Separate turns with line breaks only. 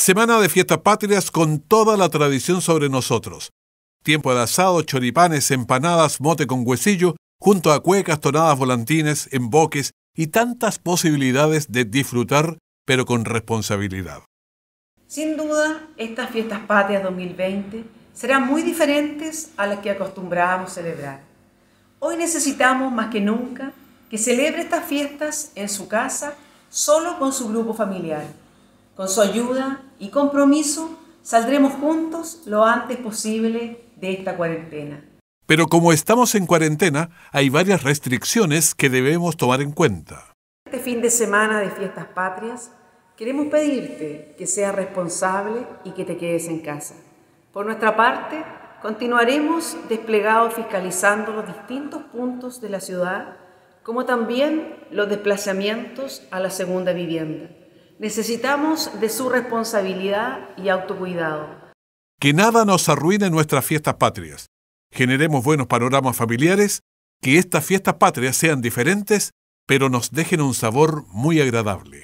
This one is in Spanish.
Semana de fiestas patrias con toda la tradición sobre nosotros. Tiempo de asado, choripanes, empanadas, mote con huesillo, junto a cuecas, tonadas, volantines, emboques y tantas posibilidades de disfrutar, pero con responsabilidad.
Sin duda, estas fiestas patrias 2020 serán muy diferentes a las que acostumbrábamos celebrar. Hoy necesitamos más que nunca que celebre estas fiestas en su casa solo con su grupo familiar con su ayuda y compromiso saldremos juntos lo antes posible de esta cuarentena.
Pero como estamos en cuarentena, hay varias restricciones que debemos tomar en cuenta.
Este fin de semana de fiestas patrias, queremos pedirte que seas responsable y que te quedes en casa. Por nuestra parte, continuaremos desplegados fiscalizando los distintos puntos de la ciudad, como también los desplazamientos a la segunda vivienda. Necesitamos de su responsabilidad y autocuidado.
Que nada nos arruine nuestras fiestas patrias. Generemos buenos panoramas familiares, que estas fiestas patrias sean diferentes, pero nos dejen un sabor muy agradable.